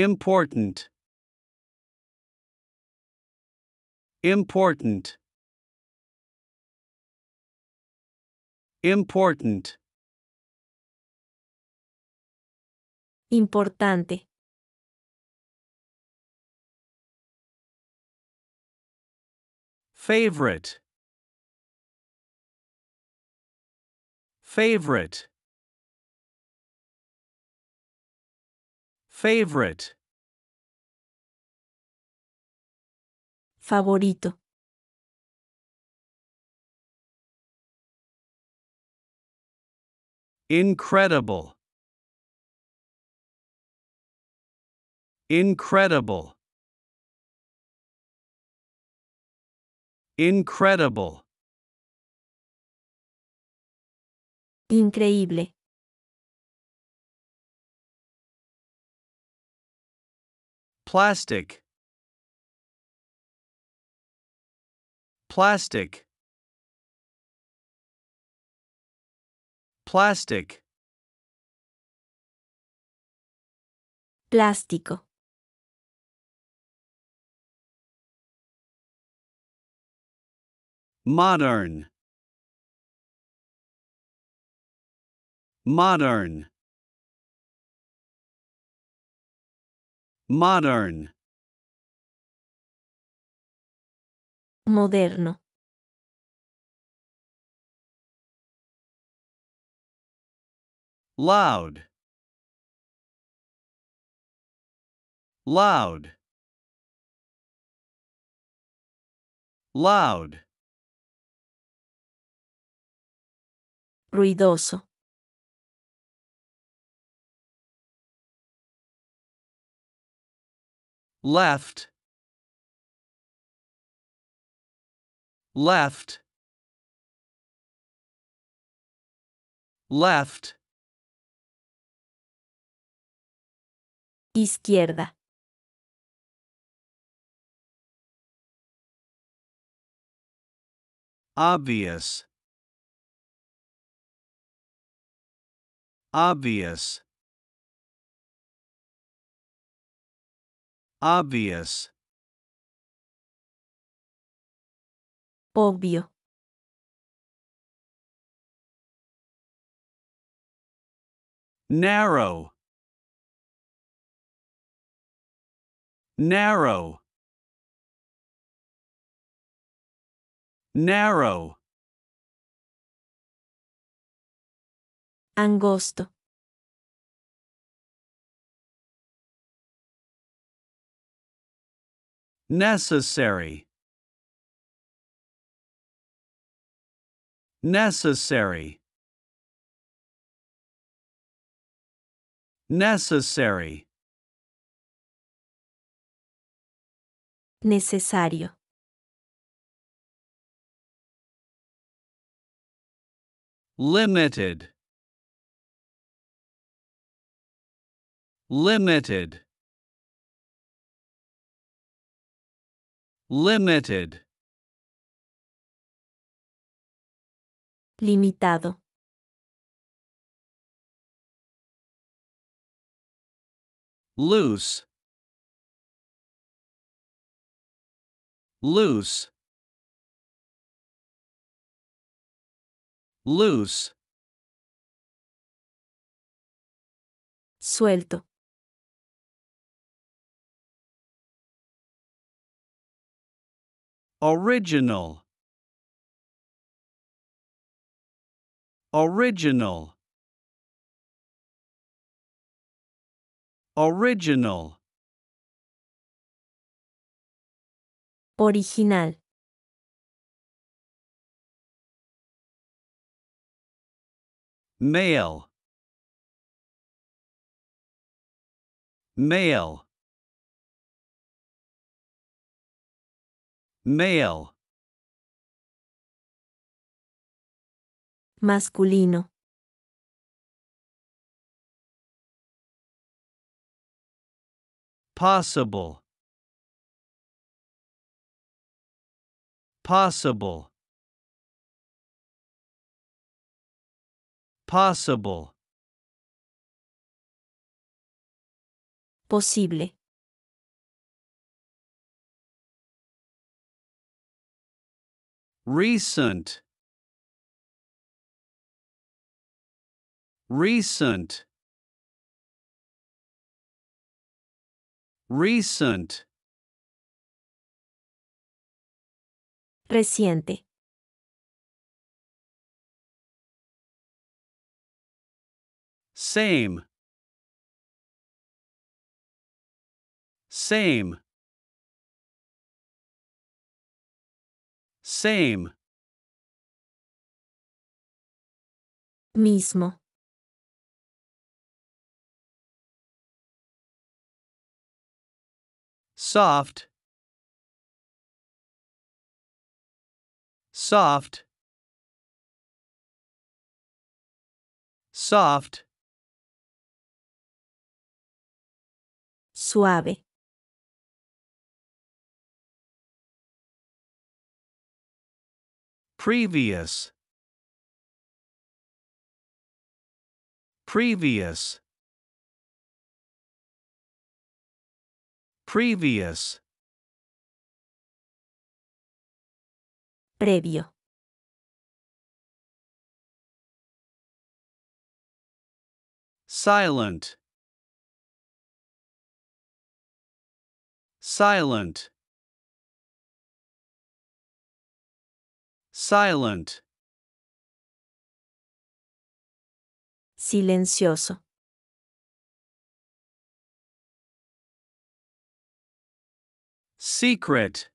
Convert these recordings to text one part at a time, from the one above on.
Important. Important. Important. Importante. Favorite. Favorite. Favorite. favorito Incredible. Incredible. Incredible. Increíble. Plastic. plastic plastic plástico modern modern modern moderno loud loud loud ruidoso left left left izquierda obvious obvious obvious Obvio. Narrow. Narrow. Narrow. Angosto. Necessary. Necessary. Necessary. Necesario. Limited. Limited. Limited. Limitado. Loose. Loose. Loose. Suelto. Original. Original. Original. Original. Male. Male. Male. Masculino. Possible. Possible. Possible. Possible. Recent. recent recent reciente same same same mismo soft soft soft suave previous previous Previous. Previo. Silent. Silent. Silent. Silencioso. secret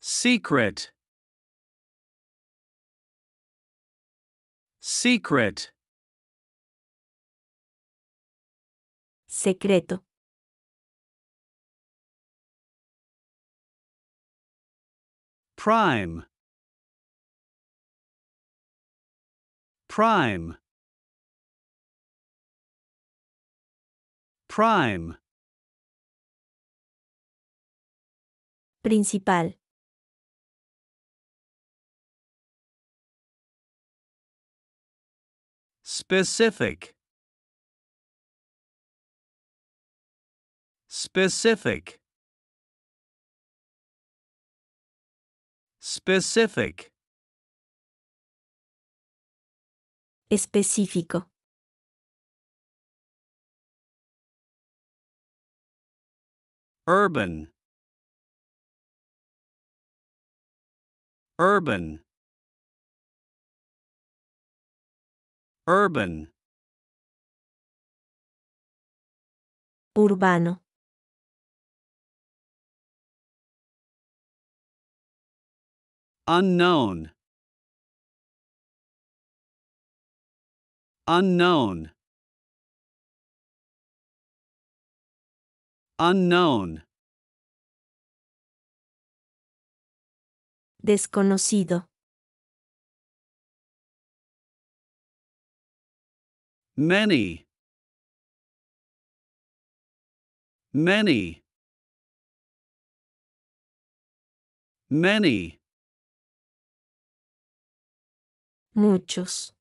secret secret secreto prime prime Prime. Principal. Specific. Specific. Specific. Específico. urban urban urban urbano unknown unknown Unknown. Desconocido. Many. Many. Many. Muchos.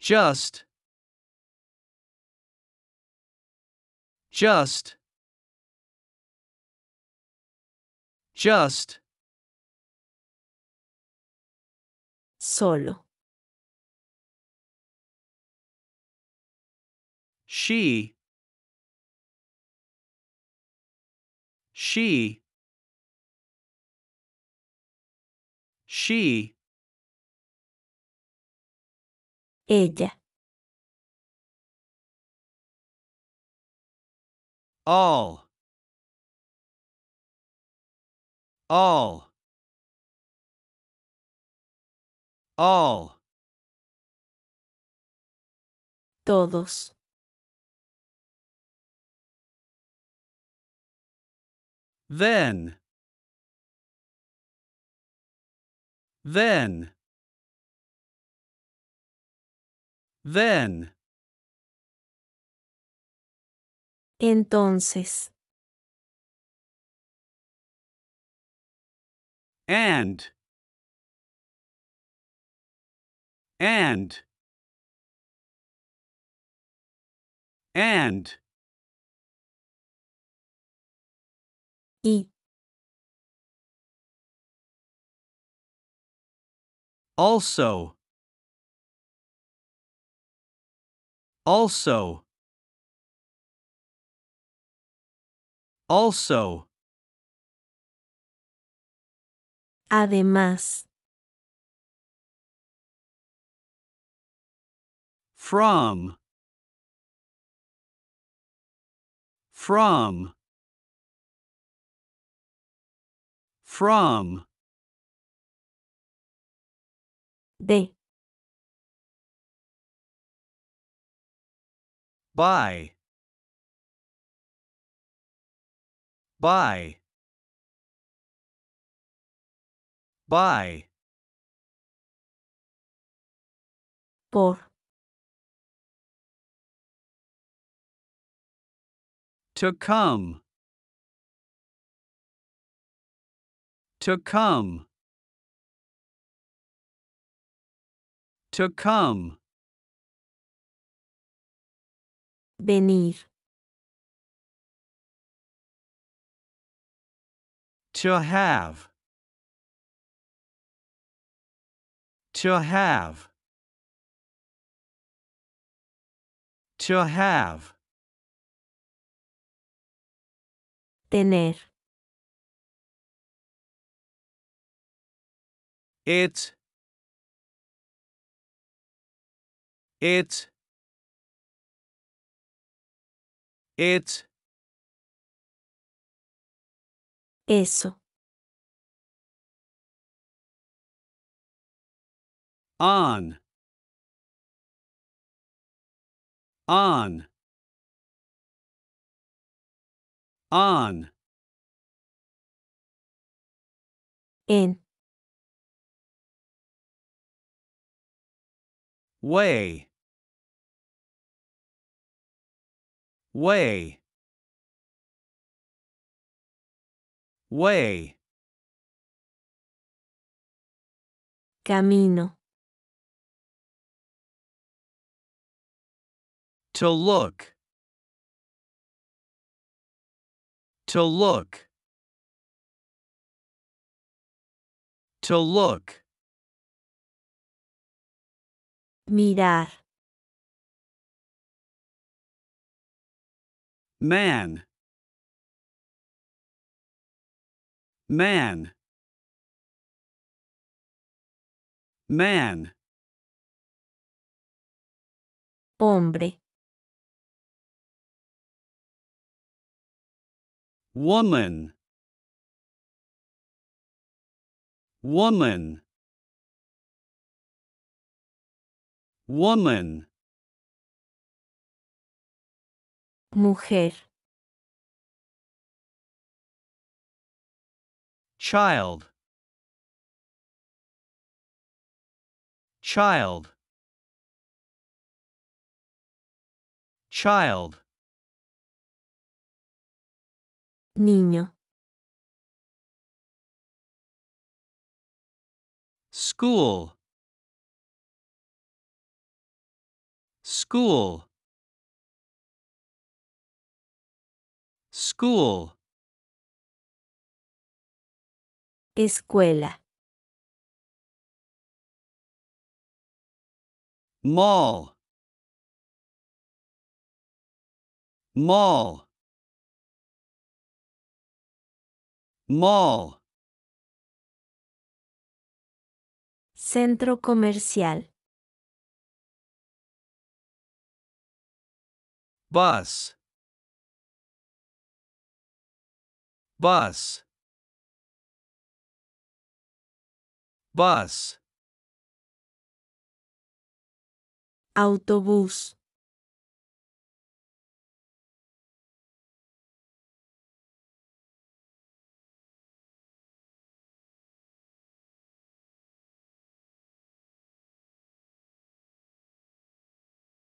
Just. just just solo she she she ella all all all todos then then then Entonces. And. And. And. Y. Also. Also. Also. Además. From. From. From. De. By. By. By. Por. To come. To come. To come. Venir. to have to have to have tener it it it eso. On. On. On. In. Way. Way. Way. Camino. To look. To look. To look. Mirar. Man. man man hombre woman woman woman mujer child child child niño school school school Escuela. Mall. Mall. Mall. Centro comercial. Bus. Bus. Bus. Autobús.